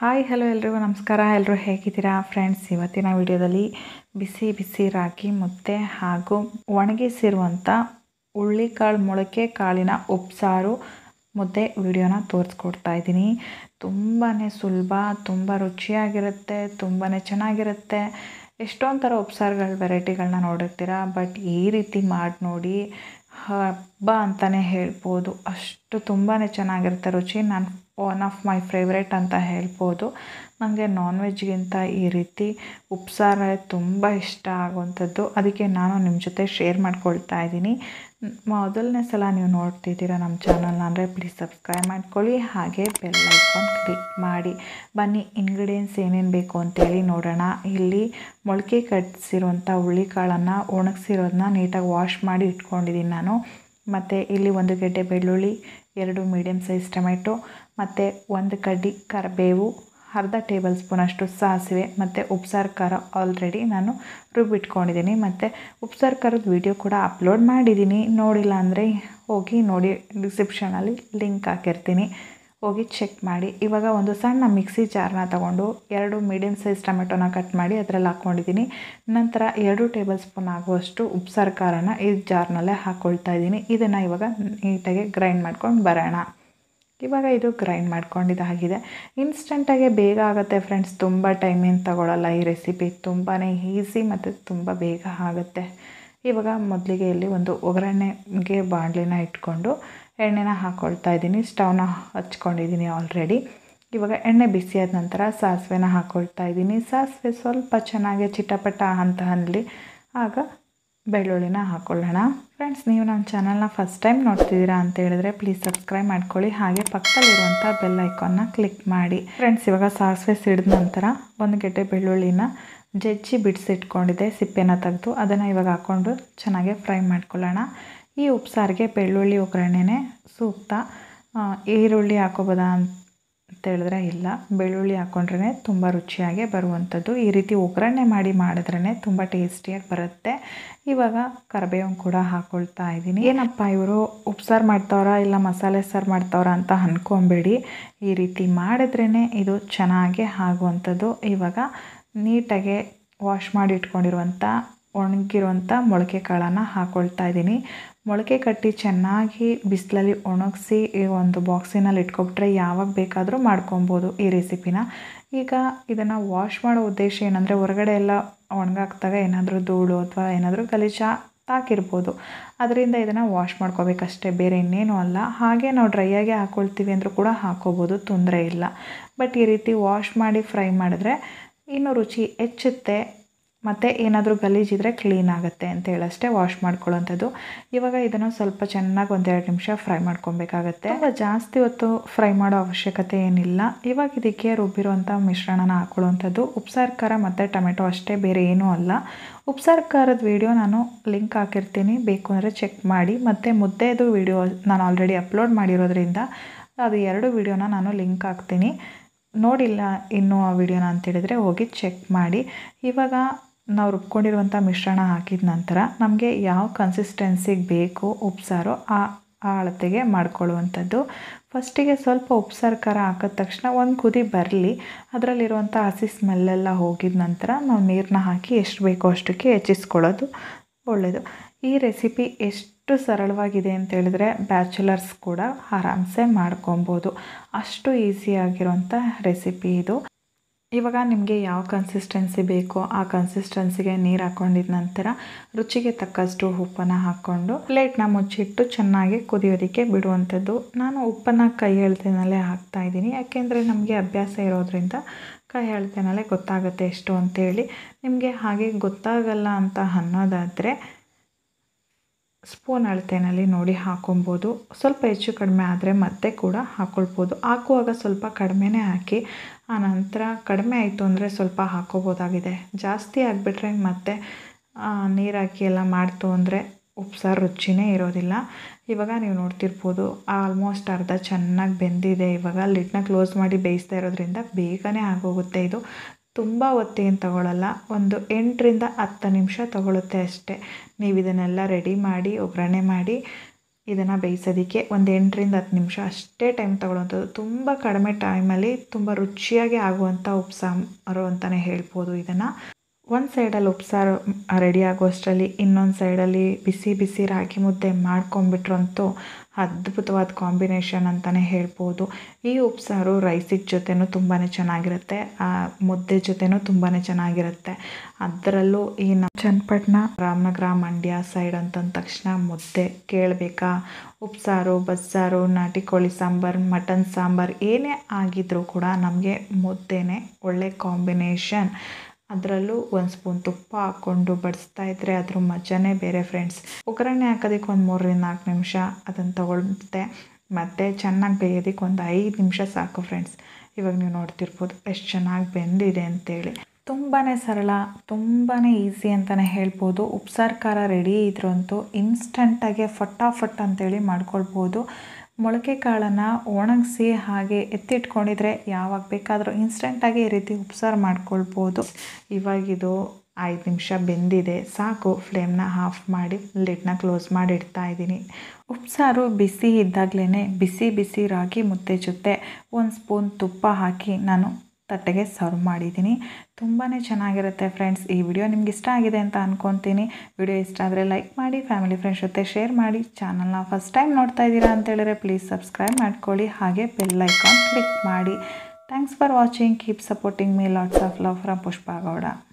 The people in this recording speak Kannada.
ಹಾಯ್ ಹಲೋ ಎಲ್ರಿಗೂ ನಮಸ್ಕಾರ ಎಲ್ಲರೂ ಹೇಗಿದ್ದೀರಾ ಫ್ರೆಂಡ್ಸ್ ಇವತ್ತಿನ ವಿಡಿಯೋದಲ್ಲಿ ಬಿಸಿ ಬಿಸಿ ರಾಗಿ ಮುದ್ದೆ ಹಾಗೂ ಒಣಗಿಸಿರುವಂಥ ಉಳ್ಳಿಕಾಳು ಮೊಳಕೆ ಕಾಳಿನ ಉಪ್ಸಾರು ಮುದ್ದೆ ವಿಡಿಯೋನ ತೋರಿಸ್ಕೊಡ್ತಾ ಇದ್ದೀನಿ ತುಂಬಾ ಸುಲಭ ತುಂಬ ರುಚಿಯಾಗಿರುತ್ತೆ ತುಂಬಾ ಚೆನ್ನಾಗಿರುತ್ತೆ ಎಷ್ಟೊಂದು ಥರ ಉಪ್ಸಾರುಗಳ ವೆರೈಟಿಗಳನ್ನ ನೋಡಿರ್ತೀರಾ ಬಟ್ ಈ ರೀತಿ ಮಾಡಿ ನೋಡಿ ಹಬ್ಬ ಅಂತಲೇ ಹೇಳ್ಬೋದು ಅಷ್ಟು ತುಂಬಾ ಚೆನ್ನಾಗಿರುತ್ತೆ ರುಚಿ ನಾನು ಒನ್ ಆಫ್ ಮೈ ಫೇವ್ರೆಟ್ ಅಂತ ಹೇಳ್ಬೋದು ನನಗೆ ನಾನ್ ವೆಜ್ಗಿಂತ ಈ ರೀತಿ ಉಪ್ಸಾರೇ ತುಂಬ ಇಷ್ಟ ಆಗುವಂಥದ್ದು ಅದಕ್ಕೆ ನಾನು ನಿಮ್ಮ ಜೊತೆ ಶೇರ್ ಮಾಡ್ಕೊಳ್ತಾ ಇದ್ದೀನಿ ಮೊದಲನೇ ಸಲ ನೀವು ನೋಡ್ತಿದ್ದೀರ ನಮ್ಮ ಚಾನಲ್ನ ಅಂದರೆ ಪ್ಲೀಸ್ ಸಬ್ಸ್ಕ್ರೈಬ್ ಮಾಡ್ಕೊಳ್ಳಿ ಹಾಗೆ ಬೆಲ್ ಐಕಾನ್ ಕ್ಲಿಕ್ ಮಾಡಿ ಬನ್ನಿ ಇಂಗ್ರೀಡಿಯೆಂಟ್ಸ್ ಏನೇನು ಬೇಕು ಅಂತೇಳಿ ನೋಡೋಣ ಇಲ್ಲಿ ಮೊಳಕೆ ಕಟ್ಸಿರುವಂಥ ಹುಳ್ಳಿಕಾಳನ್ನು ಒಣಗಿಸಿರೋದನ್ನ ನೀಟಾಗಿ ವಾಶ್ ಮಾಡಿ ಇಟ್ಕೊಂಡಿದ್ದೀನಿ ನಾನು ಮತ್ತು ಇಲ್ಲಿ ಒಂದು ಗೆಡ್ಡೆ ಬೆಳ್ಳುಳ್ಳಿ ಎರಡು ಮೀಡಿಯಮ್ ಸೈಜ್ ಟೊಮೆಟೊ ಮತ್ತು ಒಂದು ಕಡ್ಡಿ ಕರಿಬೇವು ಅರ್ಧ ಟೇಬಲ್ ಸ್ಪೂನಷ್ಟು ಸಾಸಿವೆ ಮತ್ತು ಉಪ್ಸಾರು ಖಾರ ಆಲ್ರೆಡಿ ನಾನು ರುಬ್ಬಿಟ್ಕೊಂಡಿದ್ದೀನಿ ಮತ್ತು ಉಪ್ಸಾರು ಖಾರದ ವೀಡಿಯೋ ಕೂಡ ಅಪ್ಲೋಡ್ ಮಾಡಿದ್ದೀನಿ ನೋಡಿಲ್ಲ ಅಂದರೆ ಹೋಗಿ ನೋಡಿ ಡಿಸ್ಕ್ರಿಪ್ಷನಲ್ಲಿ ಲಿಂಕ್ ಹಾಕಿರ್ತೀನಿ ಹೋಗಿ ಚೆಕ್ ಮಾಡಿ ಇವಾಗ ಒಂದು ಸಣ್ಣ ಮಿಕ್ಸಿ ಜಾರನ್ನ ತಗೊಂಡು ಎರಡು ಮೀಡಿಯಮ್ ಸೈಜ್ ಟೊಮೆಟೊನ ಕಟ್ ಮಾಡಿ ಅದರಲ್ಲಿ ಹಾಕ್ಕೊಂಡಿದ್ದೀನಿ ನಂತರ ಎರಡು ಟೇಬಲ್ ಸ್ಪೂನ್ ಆಗುವಷ್ಟು ಉಪ್ಸಾರು ಖಾರನ ಈ ಜಾರ್ನಲ್ಲೇ ಹಾಕ್ಕೊಳ್ತಾ ಇದ್ದೀನಿ ಇದನ್ನು ಇವಾಗ ನೀಟಾಗಿ ಗ್ರೈಂಡ್ ಮಾಡ್ಕೊಂಡು ಬರೋಣ ಇವಾಗ ಇದು ಗ್ರೈಂಡ್ ಮಾಡ್ಕೊಂಡಿದ್ದಾಗಿದೆ ಇನ್ಸ್ಟೆಂಟಾಗೆ ಬೇಗ ಆಗುತ್ತೆ ಫ್ರೆಂಡ್ಸ್ ತುಂಬ ಟೈಮ್ ಏನು ತಗೊಳ್ಳಲ್ಲ ಈ ರೆಸಿಪಿ ತುಂಬಾ ಈಸಿ ಮತ್ತು ತುಂಬ ಬೇಗ ಆಗುತ್ತೆ ಇವಾಗ ಮೊದಲಿಗೆ ಇಲ್ಲಿ ಒಂದು ಒಗ್ಗರಣೆಗೆ ಬಾಣಲಿನ ಇಟ್ಕೊಂಡು ಎಣ್ಣೆನ ಹಾಕ್ಕೊಳ್ತಾ ಇದ್ದೀನಿ ಸ್ಟವ್ನ ಹಚ್ಕೊಂಡಿದ್ದೀನಿ ಆಲ್ರೆಡಿ ಇವಾಗ ಎಣ್ಣೆ ಬಿಸಿಯಾದ ನಂತರ ಸಾಸಿವೆನ ಹಾಕ್ಕೊಳ್ತಾ ಇದ್ದೀನಿ ಸಾಸಿವೆ ಸ್ವಲ್ಪ ಚೆನ್ನಾಗಿ ಚಿಟಪಟ ಅಂತ ಅನ್ನಲಿ ಆಗ ಬೆಳ್ಳುಳ್ಳಿನ ಹಾಕ್ಕೊಳ್ಳೋಣ ಫ್ರೆಂಡ್ಸ್ ನೀವು ನಮ್ಮ ಚಾನಲ್ನ ಫಸ್ಟ್ ಟೈಮ್ ನೋಡ್ತಿದ್ದೀರಾ ಅಂತ ಹೇಳಿದ್ರೆ ಪ್ಲೀಸ್ ಸಬ್ಸ್ಕ್ರೈಬ್ ಮಾಡ್ಕೊಳ್ಳಿ ಹಾಗೆ ಪಕ್ಕದಲ್ಲಿರುವಂಥ ಬೆಲ್ ಐಕಾನ್ನ ಕ್ಲಿಕ್ ಮಾಡಿ ಫ್ರೆಂಡ್ಸ್ ಇವಾಗ ಸಾಸಿವೆ ಸಿಡಿದ ನಂತರ ಒಂದು ಗೆಡ್ಡೆ ಬೆಳ್ಳುಳ್ಳಿನ ಜಜ್ಜಿ ಬಿಡಿಸಿಟ್ಕೊಂಡಿದ್ದೆ ಸಿಪ್ಪೆನ ತೆಗೆದು ಅದನ್ನು ಇವಾಗ ಹಾಕ್ಕೊಂಡು ಚೆನ್ನಾಗಿ ಫ್ರೈ ಮಾಡ್ಕೊಳ್ಳೋಣ ಈ ಉಪ್ಸಾರಿಗೆ ಬೆಳ್ಳುಳ್ಳಿ ಒಗ್ಗರಣೆನೇ ಸೂಕ್ತ ಈರುಳ್ಳಿ ಹಾಕೋಬೋದಾ ಅಂತ ಅಂತ ಹೇಳಿದ್ರೆ ಇಲ್ಲ ಬೆಳ್ಳುಳ್ಳಿ ಹಾಕ್ಕೊಂಡ್ರೆ ತುಂಬ ರುಚಿಯಾಗಿ ಬರುವಂಥದ್ದು ಈ ರೀತಿ ಒಗ್ಗರಣೆ ಮಾಡಿ ಮಾಡಿದ್ರೇ ತುಂಬ ಟೇಸ್ಟಿಯಾಗಿ ಬರುತ್ತೆ ಇವಾಗ ಕರಿಬೇವು ಕೂಡ ಹಾಕ್ಕೊಳ್ತಾ ಇದ್ದೀನಿ ಏನಪ್ಪ ಇವರು ಉಪ್ಸಾರು ಮಾಡ್ತಾವ್ರಾ ಇಲ್ಲ ಮಸಾಲೆ ಸಾರು ಮಾಡ್ತಾವ್ರ ಅಂತ ಅಂದ್ಕೊಂಬೇಡಿ ಈ ರೀತಿ ಮಾಡಿದ್ರೇ ಇದು ಚೆನ್ನಾಗಿ ಆಗುವಂಥದ್ದು ಇವಾಗ ನೀಟಾಗೆ ವಾಶ್ ಮಾಡಿ ಇಟ್ಕೊಂಡಿರುವಂಥ ಒಣಗಿರುವಂಥ ಮೊಳಕೆ ಕಾಳನ್ನು ಹಾಕ್ಕೊಳ್ತಾ ಇದ್ದೀನಿ ಮೊಳಕೆ ಕಟ್ಟಿ ಚೆನ್ನಾಗಿ ಬಿಸಿಲಲ್ಲಿ ಒಣಗಿಸಿ ಈ ಒಂದು ಬಾಕ್ಸಿನಲ್ಲಿ ಇಟ್ಕೊಬಿಟ್ರೆ ಯಾವಾಗ ಬೇಕಾದರೂ ಮಾಡ್ಕೊಬೋದು ಈ ರೆಸಿಪಿನ ಈಗ ಇದನ್ನು ವಾಶ್ ಮಾಡೋ ಉದ್ದೇಶ ಏನಂದರೆ ಹೊರಗಡೆ ಎಲ್ಲ ಒಣಗಾಕ್ದಾಗ ಏನಾದರೂ ಧೂಳು ಅಥವಾ ಏನಾದರೂ ಗಲೀಜ ತಾಕಿರ್ಬೋದು ಅದರಿಂದ ಇದನ್ನು ವಾಶ್ ಮಾಡ್ಕೋಬೇಕಷ್ಟೇ ಬೇರೆ ಇನ್ನೇನು ಅಲ್ಲ ಹಾಗೆ ನಾವು ಆಗಿ ಹಾಕ್ಕೊಳ್ತೀವಿ ಅಂದರೂ ಕೂಡ ಹಾಕೋಬೋದು ತೊಂದರೆ ಇಲ್ಲ ಬಟ್ ಈ ರೀತಿ ವಾಶ್ ಮಾಡಿ ಫ್ರೈ ಮಾಡಿದ್ರೆ ಇನ್ನೂ ರುಚಿ ಹೆಚ್ಚುತ್ತೆ ಮತ್ತು ಏನಾದರೂ ಗಲೀಜಿದ್ರೆ ಕ್ಲೀನ್ ಆಗುತ್ತೆ ಅಂತ ಹೇಳಷ್ಟೇ ವಾಶ್ ಮಾಡ್ಕೊಳ್ಳೋಂಥದ್ದು ಇವಾಗ ಇದನ್ನು ಸ್ವಲ್ಪ ಚೆನ್ನಾಗಿ ಒಂದೆರಡು ನಿಮಿಷ ಫ್ರೈ ಮಾಡ್ಕೊಬೇಕಾಗತ್ತೆ ತುಂಬ ಜಾಸ್ತಿ ಹೊತ್ತು ಫ್ರೈ ಮಾಡೋ ಅವಶ್ಯಕತೆ ಏನಿಲ್ಲ ಇವಾಗ ಇದಕ್ಕೆ ರುಬ್ಬಿರುವಂಥ ಮಿಶ್ರಣನ ಹಾಕೊಳ್ಳುವಂಥದ್ದು ಉಪ್ಸಾರ ಖಾರ ಮತ್ತು ಟೊಮೆಟೊ ಅಷ್ಟೇ ಬೇರೆ ಏನೂ ಅಲ್ಲ ಉಪ್ಸಾರ ಖಾರದ ವಿಡಿಯೋ ನಾನು ಲಿಂಕ್ ಹಾಕಿರ್ತೀನಿ ಬೇಕು ಅಂದರೆ ಚೆಕ್ ಮಾಡಿ ಮತ್ತು ಮುದ್ದೆದು ವಿಡಿಯೋ ನಾನು ಆಲ್ರೆಡಿ ಅಪ್ಲೋಡ್ ಮಾಡಿರೋದ್ರಿಂದ ಅದು ಎರಡು ವಿಡಿಯೋನ ನಾನು ಲಿಂಕ್ ಹಾಕ್ತೀನಿ ನೋಡಿಲ್ಲ ಇನ್ನೂ ಆ ವಿಡಿಯೋನ ಅಂತೇಳಿದರೆ ಹೋಗಿ ಚೆಕ್ ಮಾಡಿ ಇವಾಗ ನಾವು ರುಬ್ಕೊಂಡಿರುವಂಥ ಮಿಶ್ರಣ ಹಾಕಿದ ನಂತರ ನಮಗೆ ಯಾವ ಕನ್ಸಿಸ್ಟೆನ್ಸಿಗೆ ಬೇಕು ಉಪ್ಸಾರು ಆ ಆ ಅಳತೆಗೆ ಮಾಡ್ಕೊಳ್ಳುವಂಥದ್ದು ಫಸ್ಟಿಗೆ ಸ್ವಲ್ಪ ಉಪ್ಸಾರು ಖಾರ ಹಾಕಿದ ತಕ್ಷಣ ಒಂದು ಕುದಿ ಬರಲಿ ಅದರಲ್ಲಿರುವಂಥ ಹಸಿ ಸ್ಮೆಲ್ಲೆಲ್ಲ ಹೋಗಿದ ನಂತರ ನಾವು ನೀರನ್ನ ಹಾಕಿ ಎಷ್ಟು ಬೇಕೋ ಅಷ್ಟಕ್ಕೆ ಹೆಚ್ಚಿಸ್ಕೊಳ್ಳೋದು ಒಳ್ಳೆಯದು ಈ ರೆಸಿಪಿ ಎಷ್ಟು ಸರಳವಾಗಿದೆ ಅಂತ ಹೇಳಿದ್ರೆ ಬ್ಯಾಚುಲರ್ಸ್ ಕೂಡ ಆರಾಮ್ಸೆ ಮಾಡ್ಕೊಬೋದು ಅಷ್ಟು ಈಸಿಯಾಗಿರೋಂಥ ರೆಸಿಪಿ ಇದು ಇವಾಗ ನಿಮಗೆ ಯಾವ ಕನ್ಸಿಸ್ಟೆನ್ಸಿ ಬೇಕೋ ಆ ಕನ್ಸಿಸ್ಟೆನ್ಸಿಗೆ ನೀರು ಹಾಕೊಂಡಿದ ನಂತರ ರುಚಿಗೆ ತಕ್ಕಷ್ಟು ಉಪ್ಪನ್ನು ಹಾಕ್ಕೊಂಡು ಪ್ಲೇಟ್ನ ಮುಚ್ಚಿಟ್ಟು ಚೆನ್ನಾಗಿ ಕುದಿಯೋದಕ್ಕೆ ಬಿಡುವಂಥದ್ದು ನಾನು ಉಪ್ಪನ್ನು ಕೈ ಎಳ್ತೇನಲ್ಲೇ ಹಾಕ್ತಾ ಇದ್ದೀನಿ ಯಾಕೆಂದರೆ ನಮಗೆ ಅಭ್ಯಾಸ ಇರೋದ್ರಿಂದ ಕೈ ಎಳ್ತೆನಲ್ಲೇ ಗೊತ್ತಾಗುತ್ತೆ ಎಷ್ಟು ಅಂತೇಳಿ ನಿಮಗೆ ಹಾಗೆ ಗೊತ್ತಾಗಲ್ಲ ಅಂತ ಅನ್ನೋದಾದರೆ ಸ್ಪೂನ್ ಅಳತೆಯಲ್ಲಿ ನೋಡಿ ಹಾಕೊಬೋದು ಸ್ವಲ್ಪ ಹೆಚ್ಚು ಕಡಿಮೆ ಆದರೆ ಮತ್ತೆ ಕೂಡ ಹಾಕ್ಕೊಳ್ಬೋದು ಹಾಕುವಾಗ ಸ್ವಲ್ಪ ಕಡಿಮೆನೇ ಹಾಕಿ ಆನಂತರ ಕಡಿಮೆ ಆಯಿತು ಅಂದರೆ ಸ್ವಲ್ಪ ಹಾಕೋಬೋದಾಗಿದೆ ಜಾಸ್ತಿ ಆಗಿಬಿಟ್ರೆ ಮತ್ತೆ ನೀರು ಹಾಕಿ ಎಲ್ಲ ಮಾಡ್ತು ಅಂದರೆ ಉಪ್ಸಾರು ರುಚಿನೇ ಇರೋದಿಲ್ಲ ಇವಾಗ ನೀವು ನೋಡ್ತಿರ್ಬೋದು ಆಲ್ಮೋಸ್ಟ್ ಅರ್ಧ ಚೆನ್ನಾಗಿ ಬೆಂದಿದೆ ಇವಾಗ ಲಿಡ್ನ ಕ್ಲೋಸ್ ಮಾಡಿ ಬೇಯಿಸ್ತಾ ಇರೋದ್ರಿಂದ ಬೇಗನೆ ಆಗೋಗುತ್ತೆ ಇದು ತುಂಬ ಹೊತ್ತೇನು ತಗೊಳ್ಳಲ್ಲ ಒಂದು ಎಂಟರಿಂದ ಹತ್ತು ನಿಮಿಷ ತಗೊಳ್ಳುತ್ತೆ ಅಷ್ಟೇ ನೀವು ಇದನ್ನೆಲ್ಲ ರೆಡಿ ಮಾಡಿ ಒಗ್ಗರಣೆ ಮಾಡಿ ಇದನ್ನು ಬೇಯಿಸೋದಕ್ಕೆ ಒಂದು ಎಂಟರಿಂದ ಹತ್ತು ನಿಮಿಷ ಅಷ್ಟೇ ಟೈಮ್ ತಗೊಳ್ಳೋವಂಥದ್ದು ತುಂಬ ಕಡಿಮೆ ಟೈಮಲ್ಲಿ ತುಂಬ ರುಚಿಯಾಗಿ ಆಗುವಂಥ ಉಪ್ಸಾಂಬಾರು ಅಂತಲೇ ಹೇಳ್ಬೋದು ಇದನ್ನು ಒಂದು ಸೈಡಲ್ಲಿ ಉಪ್ಸಾರು ರೆಡಿ ಆಗೋ ಅಷ್ಟರಲ್ಲಿ ಇನ್ನೊಂದು ಸೈಡಲ್ಲಿ ಬಿಸಿ ಬಿಸಿ ರಾಗಿ ಮುದ್ದೆ ಮಾಡ್ಕೊಂಬಿಟ್ರಂತೂ ಅದ್ಭುತವಾದ ಕಾಂಬಿನೇಷನ್ ಅಂತಲೇ ಹೇಳ್ಬೋದು ಈ ಉಪ್ಸಾರು ರೈಸಿದ ಜೊತೆನೂ ತುಂಬಾ ಚೆನ್ನಾಗಿರುತ್ತೆ ಮುದ್ದೆ ಜೊತೆನೂ ತುಂಬಾ ಚೆನ್ನಾಗಿರುತ್ತೆ ಅದರಲ್ಲೂ ಈ ನಮ್ಮ ಚನ್ನಪಟ್ಟಣ ರಾಮನಗರ ಮಂಡ್ಯ ಸೈಡ್ ಅಂತಂದ ತಕ್ಷಣ ಮುದ್ದೆ ಕೇಳಬೇಕಾ ಉಪ್ಸಾರು ಬಸ್ಸಾರು ನಾಟಿ ಕೋಳಿ ಸಾಂಬಾರು ಮಟನ್ ಸಾಂಬಾರು ಏನೇ ಆಗಿದ್ರೂ ಕೂಡ ನಮಗೆ ಮುದ್ದೆನೇ ಒಳ್ಳೆ ಕಾಂಬಿನೇಷನ್ ಅದರಲ್ಲೂ ಒಂದು ಸ್ಪೂನ್ ತುಪ್ಪ ಹಾಕ್ಕೊಂಡು ಬಡಿಸ್ತಾ ಇದ್ದರೆ ಅದ್ರ ಮಜಾನೇ ಬೇರೆ ಫ್ರೆಂಡ್ಸ್ ಒಗ್ಗರಣೆ ಹಾಕೋದಕ್ಕೆ ಒಂದು ಮೂರರಿಂದ ನಾಲ್ಕು ನಿಮಿಷ ಅದನ್ನು ತಗೊಳುತ್ತೆ ಮತ್ತು ಚೆನ್ನಾಗಿ ಬೇಯೋದಕ್ಕೆ ಒಂದು ಐದು ನಿಮಿಷ ಸಾಕು ಫ್ರೆಂಡ್ಸ್ ಇವಾಗ ನೀವು ನೋಡ್ತಿರ್ಬೋದು ಎಷ್ಟು ಚೆನ್ನಾಗಿ ಬೆಂದಿದೆ ಅಂತೇಳಿ ತುಂಬಾ ಸರಳ ತುಂಬಾ ಈಸಿ ಅಂತಲೇ ಹೇಳ್ಬೋದು ಉಪ್ಸಾರು ಖಾರ ರೆಡಿ ಇದ್ರಂತೂ ಇನ್ಸ್ಟಂಟಾಗೆ ಫಟಾಫಟ್ ಅಂತೇಳಿ ಮಾಡ್ಕೊಳ್ಬೋದು ಮೊಳಕೆ ಕಾಳನ್ನು ಒಣಗಿಸಿ ಹಾಗೆ ಎತ್ತಿಟ್ಕೊಂಡಿದ್ರೆ ಯಾವಾಗ ಬೇಕಾದರೂ ಇನ್ಸ್ಟೆಂಟಾಗಿ ಈ ರೀತಿ ಉಪ್ಸಾರು ಮಾಡ್ಕೊಳ್ಬೋದು ಇವಾಗಿದು ಐದು ನಿಮಿಷ ಬೆಂದಿದೆ ಸಾಕು ಫ್ಲೇಮ್ನ ಆಫ್ ಮಾಡಿ ಲಿಡ್ನ ಕ್ಲೋಸ್ ಮಾಡಿ ಇದ್ದೀನಿ ಉಪ್ಸಾರು ಬಿಸಿ ಇದ್ದಾಗಲೇ ಬಿಸಿ ಬಿಸಿ ರಾಗಿ ಮುದ್ದೆ ಜೊತೆ ಒಂದು ಸ್ಪೂನ್ ತುಪ್ಪ ಹಾಕಿ ನಾನು ತಟ್ಟೆಗೆ ಸರ್ವ್ ಮಾಡಿದ್ದೀನಿ ತುಂಬಾ ಚೆನ್ನಾಗಿರುತ್ತೆ ಫ್ರೆಂಡ್ಸ್ ಈ ವಿಡಿಯೋ ನಿಮ್ಗೆ ಇಷ್ಟ ಆಗಿದೆ ಅಂತ ಅಂದ್ಕೊತೀನಿ ವಿಡಿಯೋ ಇಷ್ಟ ಆದರೆ ಲೈಕ್ ಮಾಡಿ ಫ್ಯಾಮಿಲಿ ಫ್ರೆಂಡ್ಸ್ ಜೊತೆ ಶೇರ್ ಮಾಡಿ ಚಾನಲ್ನ ಫಸ್ಟ್ ಟೈಮ್ ನೋಡ್ತಾ ಇದ್ದೀರಾ ಅಂತೇಳಿದ್ರೆ ಪ್ಲೀಸ್ ಸಬ್ಸ್ಕ್ರೈಬ್ ಮಾಡ್ಕೊಳ್ಳಿ ಹಾಗೆ ಬೆಲ್ ಐಕಾನ್ ಕ್ಲಿಕ್ ಮಾಡಿ thanks for watching keep supporting me lots of love from ಪುಷ್ಪಾಗೌಡ